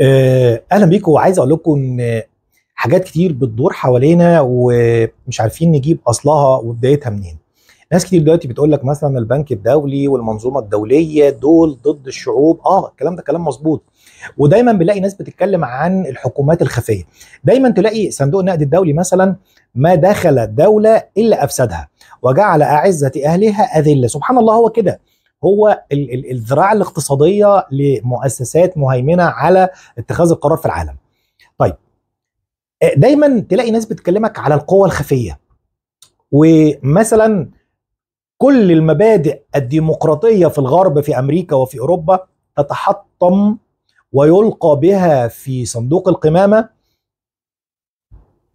آه، اهلا بيكم وعايز اقول لكم ان حاجات كتير بتدور حوالينا ومش عارفين نجيب اصلها وبدايتها منين ناس كتير دلوقتي بتقول لك مثلا البنك الدولي والمنظومه الدوليه دول ضد الشعوب اه الكلام ده كلام مظبوط ودايما بنلاقي ناس بتتكلم عن الحكومات الخفيه دايما تلاقي صندوق النقد الدولي مثلا ما دخل دوله الا افسدها وجعل اعزه اهلها اذله سبحان الله هو كده هو الذراع الاقتصاديه لمؤسسات مهيمنه على اتخاذ القرار في العالم. طيب آه، دايما تلاقي ناس بتكلمك على القوه الخفيه ومثلا كل المبادئ الديمقراطيه في الغرب في امريكا وفي اوروبا تتحطم ويلقى بها في صندوق القمامه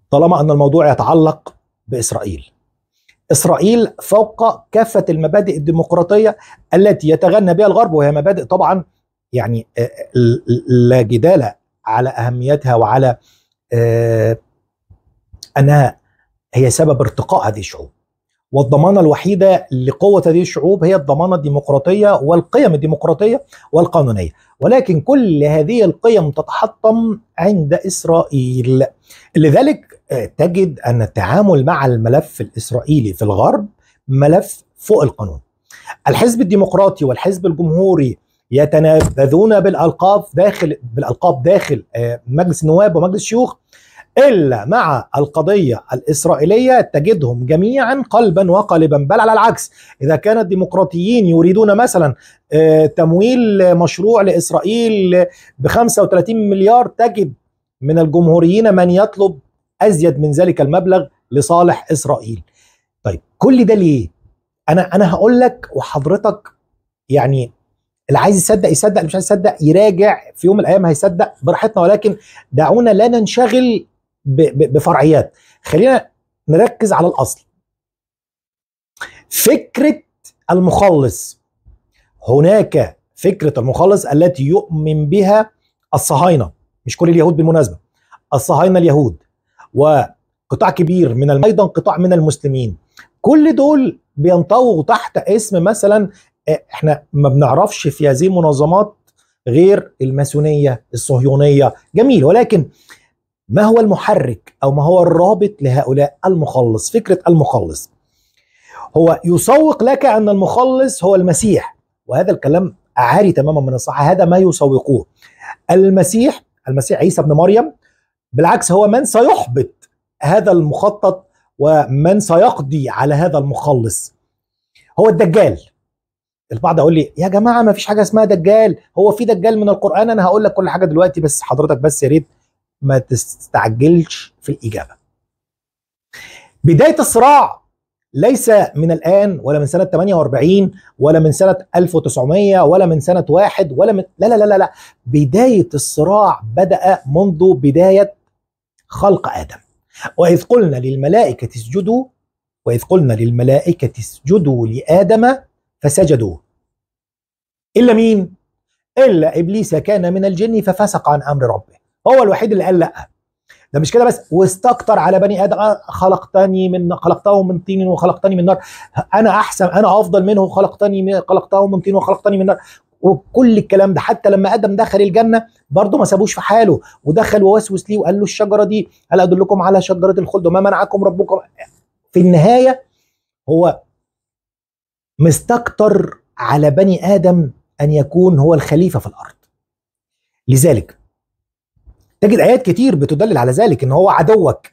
طالما ان الموضوع يتعلق باسرائيل إسرائيل فوق كافة المبادئ الديمقراطية التي يتغنى بها الغرب وهي مبادئ طبعا يعني آه، لا جدال على أهميتها وعلى آه، أنها هي سبب ارتقاء هذه الشعوب والضمانة الوحيدة لقوة هذه الشعوب هي الضمانة الديمقراطية والقيم الديمقراطية والقانونية ولكن كل هذه القيم تتحطم عند إسرائيل لذلك آه، تجد أن التعامل مع الملف الإسرائيلي في الغرب ملف فوق القانون الحزب الديمقراطي والحزب الجمهوري يتنابذون بالألقاب داخل بالألقاب داخل آه، مجلس النواب ومجلس الشيوخ إلا مع القضية الإسرائيلية تجدهم جميعا قلبا وقالبا بل على العكس إذا كان الديمقراطيين يريدون مثلا آه، تمويل مشروع لإسرائيل ب 35 مليار تجد من الجمهوريين من يطلب أزيد من ذلك المبلغ لصالح إسرائيل طيب كل ده ليه؟ أنا أنا هقول لك وحضرتك يعني اللي عايز يصدق يصدق اللي مش عايز يصدق يراجع في يوم من الايام هيصدق براحتنا ولكن دعونا لا ننشغل بفرعيات خلينا نركز على الاصل فكره المخلص هناك فكره المخلص التي يؤمن بها الصهاينه مش كل اليهود بالمناسبه الصهاينه اليهود وقطاع كبير من ايضا قطاع من المسلمين كل دول بينطووا تحت اسم مثلا آه، احنا ما بنعرفش في هذه المنظمات غير الماسونيه الصهيونيه جميل ولكن ما هو المحرك او ما هو الرابط لهؤلاء المخلص فكره المخلص هو يسوق لك ان المخلص هو المسيح وهذا الكلام عاري تماما من الصحه هذا ما يسوقوه المسيح المسيح عيسى ابن مريم بالعكس هو من سيحبط هذا المخطط ومن سيقضي على هذا المخلص هو الدجال البعض يقول لي يا جماعه ما فيش حاجه اسمها دجال هو في دجال من القران انا هقول لك كل حاجه دلوقتي بس حضرتك بس يا ريت ما تستعجلش في الاجابه. بدايه الصراع ليس من الان ولا من سنه 48 ولا من سنه 1900 ولا من سنه واحد ولا من لا لا لا لا, لا. بدايه الصراع بدا منذ بدايه خلق ادم. واذ قلنا للملائكه اسجدوا واذ قلنا للملائكه اسجدوا لادم فسجدوا. الا مين؟ الا ابليس كان من الجن ففسق عن امر ربه. هو الوحيد اللي قال لا ده مش كده بس واستكتر على بني ادم آه، خلقتني من خلقته من طين وخلقتني من نار انا احسن انا افضل منه خلقتني من خلقته من طين وخلقتني من نار وكل الكلام ده حتى لما ادم دخل الجنه برضه ما سابوش في حاله ودخل ووسوس ليه وقال له الشجره دي هل ادلكم على شجره الخلد وما منعكم ربكم في النهايه هو مستكتر على بني ادم ان يكون هو الخليفه في الارض لذلك تجد ايات كتير بتدلل على ذلك ان هو عدوك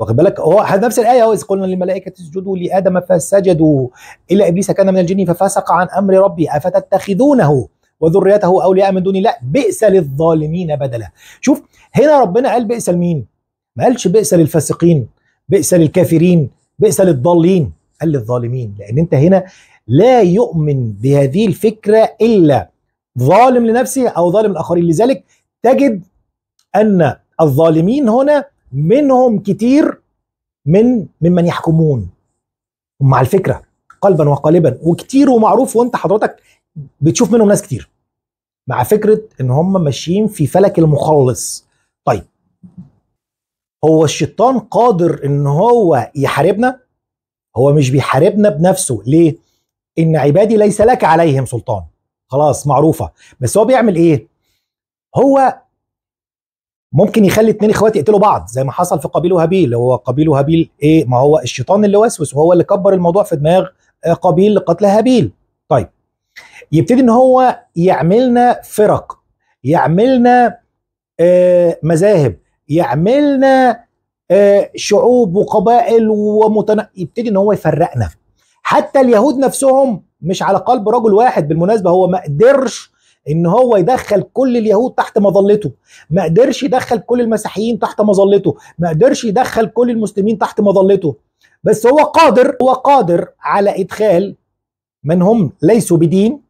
واخد بالك هو نفس الايه اذ قلنا للملائكه اسجدوا لادم فسجدوا الا ابليس كان من الجن ففسق عن امر ربي افتتخذونه وذريته اولياء من دوني لا بئس للظالمين بدلا شوف هنا ربنا قال بئس لمين ما قالش بئس للفاسقين بئس للكافرين بئس للضالين قال للظالمين لان انت هنا لا يؤمن بهذه الفكره الا ظالم لنفسه او ظالم الاخرين لذلك تجد ان الظالمين هنا منهم كتير من ممن يحكمون مع الفكره قلبا وقالبا وكتير ومعروف وانت حضرتك بتشوف منهم ناس كتير مع فكره ان هم ماشيين في فلك المخلص طيب هو الشيطان قادر ان هو يحاربنا هو مش بيحاربنا بنفسه ليه ان عبادي ليس لك عليهم سلطان خلاص معروفه بس هو بيعمل ايه هو ممكن يخلي اتنين اخوات يقتلوا بعض زي ما حصل في قابيل وهابيل هو قابيل وهابيل ايه ما هو الشيطان اللي وسوس وهو اللي كبر الموضوع في دماغ آه، قابيل لقتل هابيل طيب يبتدي ان هو يعملنا فرق يعملنا آه مذاهب يعملنا آه شعوب وقبائل ومتن... يبتدي ان هو يفرقنا حتى اليهود نفسهم مش على قلب رجل واحد بالمناسبه هو ما قدرش ان هو يدخل كل اليهود تحت مظلته ما قدرش يدخل كل المسيحيين تحت مظلته ما قدرش يدخل كل المسلمين تحت مظلته بس هو قادر هو قادر على ادخال من هم ليسوا بدين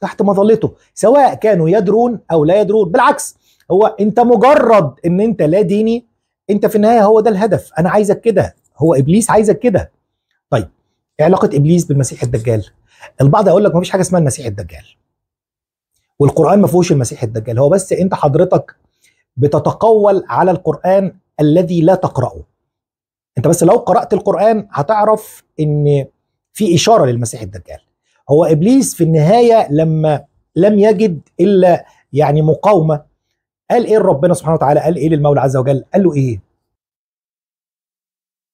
تحت مظلته سواء كانوا يدرون او لا يدرون بالعكس هو انت مجرد ان انت لا ديني انت في النهايه هو ده الهدف انا عايزك كده هو ابليس عايزك كده طيب إيه علاقه ابليس بالمسيح الدجال البعض يقول لك ما فيش حاجه اسمها المسيح الدجال والقران ما فيهوش المسيح الدجال هو بس انت حضرتك بتتقول على القران الذي لا تقراه انت بس لو قرات القران هتعرف ان في اشاره للمسيح الدجال هو ابليس في النهايه لما لم يجد الا يعني مقاومه قال ايه ربنا سبحانه وتعالى قال ايه للمولى عز وجل قال له ايه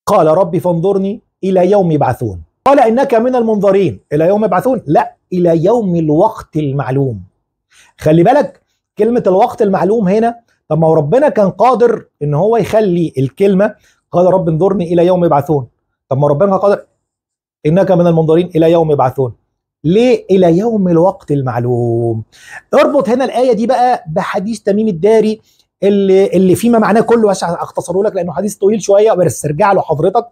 قال ربي فانظرني الى يوم يبعثون قال انك من المنظرين الى يوم يبعثون لا الى يوم الوقت المعلوم خلي بالك كلمة الوقت المعلوم هنا طب ما هو ربنا كان قادر ان هو يخلي الكلمة قال رب انظرني الى يوم يبعثون طب ما ربنا كان قادر انك من المنظرين الى يوم يبعثون ليه الى يوم الوقت المعلوم اربط هنا الايه دي بقى بحديث تميم الداري اللي اللي فيما معناه كله عشان اختصره لك لانه حديث طويل شويه بس ارجع له حضرتك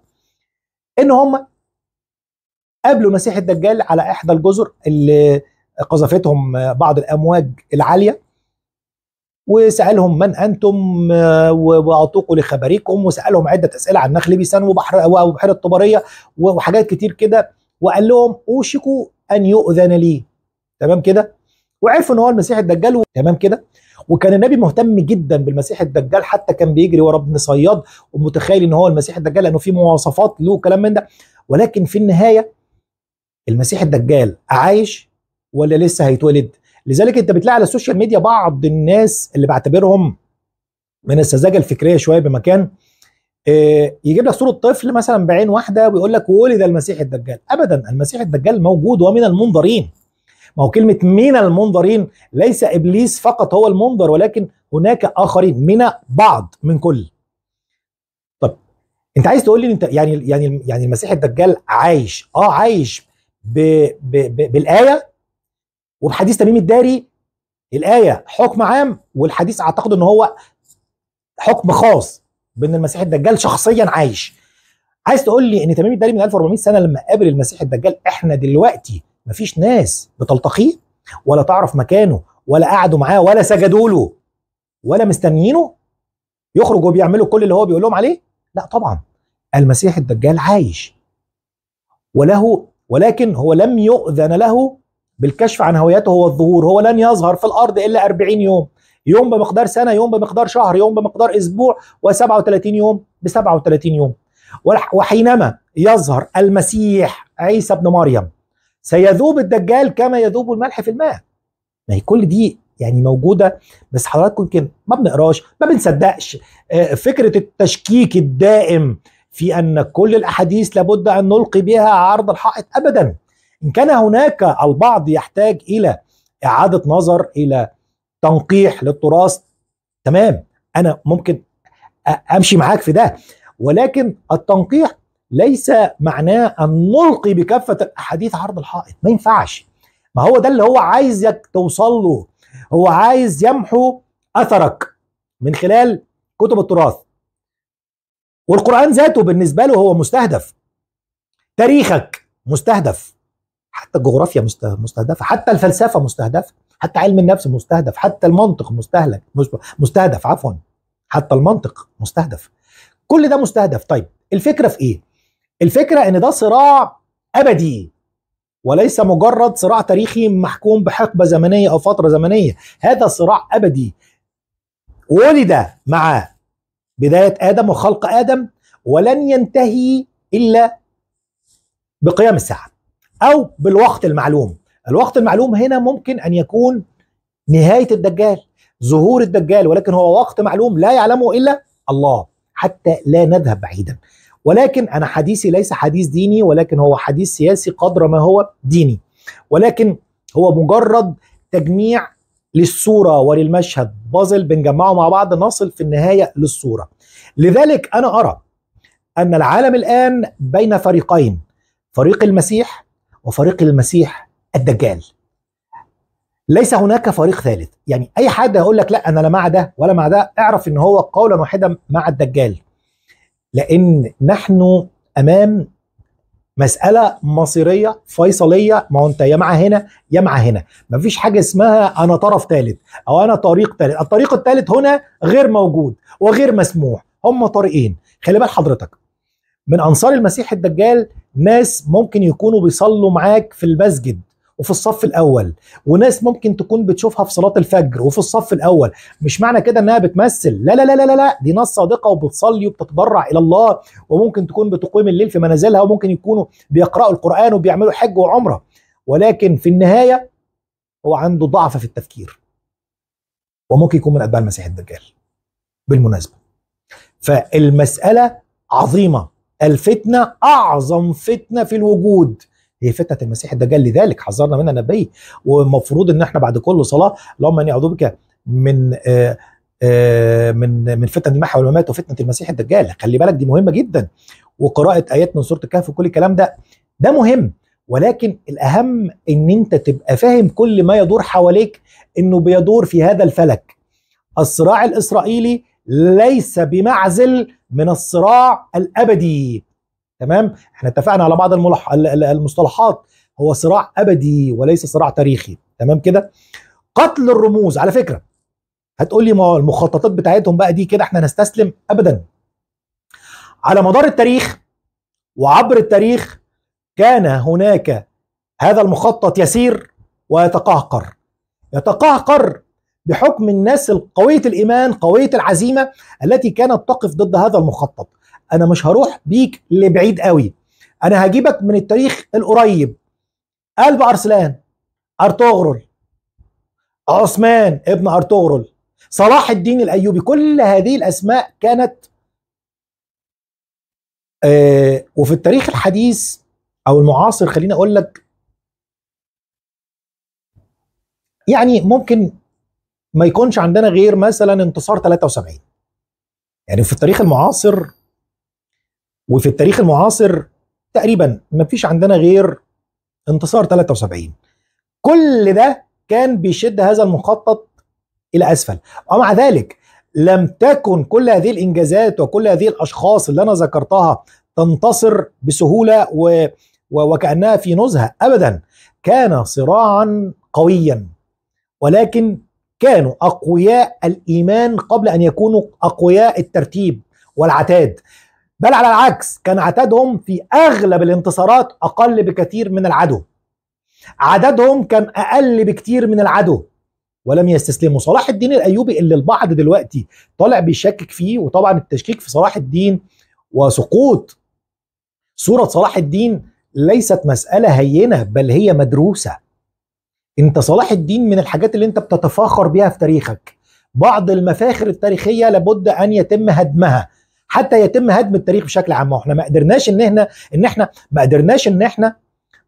ان هم قابلوا مسيح الدجال على احدى الجزر اللي قذفتهم بعض الامواج العاليه وسالهم من انتم واعطوكم لخبريكم وسالهم عده اسئله عن نخل بيسان وبحر وبحيره طبريه وحاجات كتير كده وقال لهم اوشكوا ان يؤذن لي تمام كده وعرفوا ان هو المسيح الدجال تمام كده وكان النبي مهتم جدا بالمسيح الدجال حتى كان بيجري ورا ابن صياد ومتخيل ان هو المسيح الدجال لانه في مواصفات له كلام من ده ولكن في النهايه المسيح الدجال عايش ولا لسه هيتولد لذلك انت بتلاقي على السوشيال ميديا بعض الناس اللي بعتبرهم من السذاجه الفكريه شويه بمكان آه، يجيب لك صوره طفل مثلا بعين واحده ويقول لك ولد المسيح الدجال ابدا المسيح الدجال موجود ومن المنظرين ما هو كلمه من المنظرين ليس ابليس فقط هو المنظر ولكن هناك اخرين من بعض من كل طب انت عايز تقول لي انت يعني يعني يعني المسيح الدجال عايش اه عايش بـ بـ بـ بالايه وبحديث تميم الداري الايه حكم عام والحديث اعتقد ان هو حكم خاص بان المسيح الدجال شخصيا عايش عايز تقول لي ان تميم الداري من 1400 سنه لما قابل المسيح الدجال احنا دلوقتي مفيش ناس بتلتقيه ولا تعرف مكانه ولا قعدوا معاه ولا سجدوا له ولا مستنيينه يخرج وبيعملوا كل اللي هو بيقول لهم عليه لا طبعا المسيح الدجال عايش وله ولكن هو لم يؤذن له بالكشف عن هويته هو الظهور هو لن يظهر في الأرض إلا 40 يوم يوم بمقدار سنة يوم بمقدار شهر يوم بمقدار أسبوع و37 يوم ب37 يوم وحينما يظهر المسيح عيسى ابن مريم سيذوب الدجال كما يذوب الملح في الماء ما هي كل دي يعني موجوده بس حضراتكم يمكن ما بنقراش ما بنصدقش آه، فكره التشكيك الدائم في ان كل الاحاديث لابد ان نلقي بها عرض الحائط ابدا إن كان هناك البعض يحتاج إلى إعادة نظر إلى تنقيح للتراث تمام أنا ممكن أمشي معاك في ده ولكن التنقيح ليس معناه أن نلقي بكافة الأحاديث عرض الحائط ما ينفعش ما هو ده اللي هو عايزك توصل له هو عايز يمحو أثرك من خلال كتب التراث والقرآن ذاته بالنسبة له هو مستهدف تاريخك مستهدف حتى الجغرافيا مستهدفه حتى الفلسفه مستهدفه حتى علم النفس مستهدف حتى المنطق مستهلك مستهدف عفوا حتى المنطق مستهدف كل ده مستهدف طيب الفكره في ايه الفكره ان ده صراع ابدي وليس مجرد صراع تاريخي محكوم بحقبه زمنيه او فتره زمنيه هذا صراع ابدي ولد مع بدايه ادم وخلق ادم ولن ينتهي الا بقيام الساعه او بالوقت المعلوم الوقت المعلوم هنا ممكن ان يكون نهايه الدجال ظهور الدجال ولكن هو وقت معلوم لا يعلمه الا الله حتى لا نذهب بعيدا ولكن انا حديثي ليس حديث ديني ولكن هو حديث سياسي قدر ما هو ديني ولكن هو مجرد تجميع للصوره وللمشهد بازل بنجمعه مع بعض نصل في النهايه للصوره لذلك انا ارى ان العالم الان بين فريقين فريق المسيح وفريق المسيح الدجال ليس هناك فريق ثالث يعني اي حد هيقول لك لا انا لا مع ده ولا مع ده اعرف ان هو قولا واحدا مع الدجال لان نحن امام مسألة مصيرية فيصلية ما انت يا مع هنا يا مع هنا مفيش حاجة اسمها انا طرف ثالث او انا طريق ثالث الطريق الثالث هنا غير موجود وغير مسموح هم طريقين خلي بال حضرتك من انصار المسيح الدجال ناس ممكن يكونوا بيصلوا معاك في المسجد وفي الصف الاول وناس ممكن تكون بتشوفها في صلاه الفجر وفي الصف الاول مش معنى كده انها بتمثل لا لا لا لا لا دي ناس صادقه وبتصلي وبتتبرع الى الله وممكن تكون بتقيم الليل في منازلها وممكن يكونوا بيقراوا القران وبيعملوا حج وعمره ولكن في النهايه هو عنده ضعف في التفكير وممكن يكون من اتباع المسيح الدجال بالمناسبه فالمساله عظيمه الفتنه اعظم فتنه في الوجود هي فتنه المسيح الدجال لذلك حذرنا منها النبي والمفروض ان احنا بعد كل صلاه اللهم اني اعوذ بك من آآ آه، آآ آه، من من فتن المحيا والممات وفتنه المسيح الدجال خلي بالك دي مهمه جدا وقراءه ايات من سوره الكهف وكل الكلام ده ده مهم ولكن الاهم ان انت تبقى فاهم كل ما يدور حواليك انه بيدور في هذا الفلك الصراع الاسرائيلي ليس بمعزل من الصراع الابدي تمام احنا اتفقنا على بعض الملح... المصطلحات هو صراع ابدي وليس صراع تاريخي تمام كده قتل الرموز على فكره هتقول لي ما المخططات بتاعتهم بقى دي كده احنا نستسلم ابدا على مدار التاريخ وعبر التاريخ كان هناك هذا المخطط يسير ويتقهقر يتقهقر بحكم الناس القوية الإيمان قوية العزيمة التي كانت تقف ضد هذا المخطط أنا مش هروح بيك لبعيد قوي أنا هجيبك من التاريخ القريب قلب أرسلان أرطغرل عثمان ابن أرطغرل صلاح الدين الأيوبي كل هذه الأسماء كانت آه، وفي التاريخ الحديث أو المعاصر خليني أقول لك يعني ممكن ما يكونش عندنا غير مثلا انتصار 73 يعني في التاريخ المعاصر وفي التاريخ المعاصر تقريبا ما فيش عندنا غير انتصار 73 كل ده كان بيشد هذا المخطط الى اسفل ومع ذلك لم تكن كل هذه الانجازات وكل هذه الاشخاص اللي انا ذكرتها تنتصر بسهوله و... وكانها في نزهه ابدا كان صراعا قويا ولكن كانوا أقوياء الإيمان قبل أن يكونوا أقوياء الترتيب والعتاد بل على العكس كان عتادهم في أغلب الانتصارات أقل بكثير من العدو عددهم كان أقل بكثير من العدو ولم يستسلموا صلاح الدين الأيوبي اللي البعض دلوقتي طالع بيشكك فيه وطبعا التشكيك في صلاح الدين وسقوط صورة صلاح الدين ليست مسألة هينة بل هي مدروسة انت صلاح الدين من الحاجات اللي انت بتتفاخر بيها في تاريخك بعض المفاخر التاريخيه لابد ان يتم هدمها حتى يتم هدم التاريخ بشكل عام واحنا ما قدرناش ان احنا ان احنا ما قدرناش ان احنا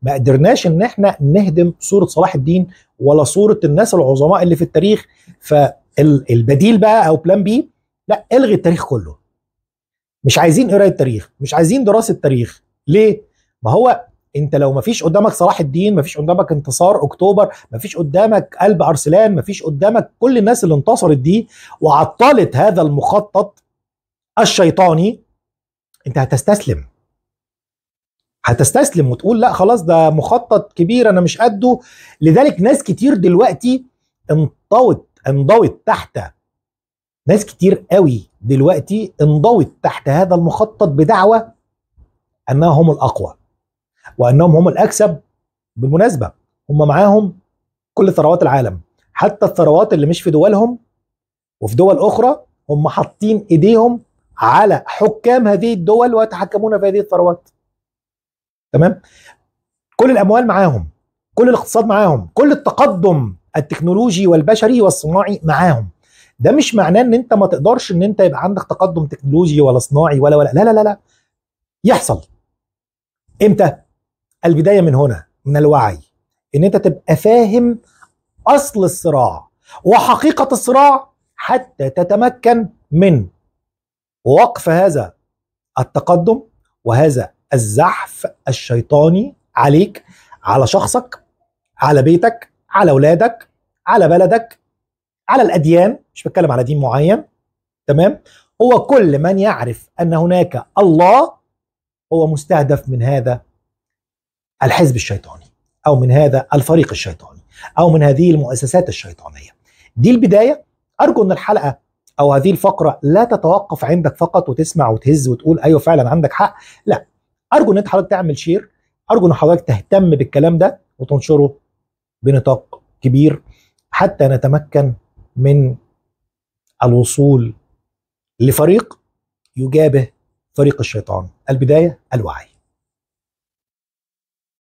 ما قدرناش ان احنا نهدم صوره صلاح الدين ولا صوره الناس العظماء اللي في التاريخ فالبديل بقى او بلان بي لا الغي التاريخ كله مش عايزين قراءة تاريخ مش عايزين دراسه تاريخ ليه ما هو انت لو مفيش قدامك صلاح الدين مفيش قدامك انتصار اكتوبر مفيش قدامك قلب ارسلان مفيش قدامك كل الناس اللي انتصرت دي وعطلت هذا المخطط الشيطاني انت هتستسلم هتستسلم وتقول لا خلاص ده مخطط كبير انا مش قده لذلك ناس كتير دلوقتي انطوت انضوت تحت ناس كتير قوي دلوقتي انضوت تحت هذا المخطط بدعوة انها هم الاقوى وانهم هم الاكسب بالمناسبه هم معاهم كل ثروات العالم حتى الثروات اللي مش في دولهم وفي دول اخرى هم حاطين ايديهم على حكام هذه الدول ويتحكمون في هذه الثروات تمام كل الاموال معاهم كل الاقتصاد معاهم كل التقدم التكنولوجي والبشري والصناعي معاهم ده مش معناه ان انت ما تقدرش ان انت يبقى عندك تقدم تكنولوجي ولا صناعي ولا ولا لا لا لا, لا. يحصل امتى البدايه من هنا من الوعي ان انت تبقى فاهم اصل الصراع وحقيقه الصراع حتى تتمكن من وقف هذا التقدم وهذا الزحف الشيطاني عليك على شخصك على بيتك على اولادك على بلدك على الاديان مش بتكلم على دين معين تمام هو كل من يعرف ان هناك الله هو مستهدف من هذا الحزب الشيطاني او من هذا الفريق الشيطاني او من هذه المؤسسات الشيطانيه دي البدايه ارجو ان الحلقه او هذه الفقره لا تتوقف عندك فقط وتسمع وتهز وتقول ايوه فعلا عندك حق لا ارجو ان انت حضرتك تعمل شير ارجو ان حضرتك تهتم بالكلام ده وتنشره بنطاق كبير حتى نتمكن من الوصول لفريق يجابه فريق الشيطان البدايه الوعي